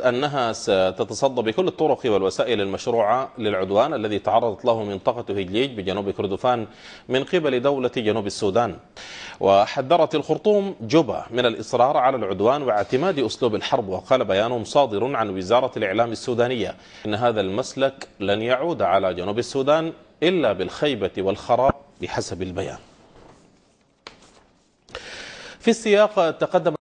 أنها ستتصدى بكل الطرق والوسائل المشروعة للعدوان الذي تعرضت له منطقة هجليج بجنوب كردفان من قبل دولة جنوب السودان وحذرت الخرطوم جوبا من الإصرار على العدوان واعتماد أسلوب الحرب وقال بيان صادر عن وزارة الإعلام السودانية إن هذا المسلك لن يعود على جنوب السودان إلا بالخيبة والخراب بحسب البيان في السياق تقدم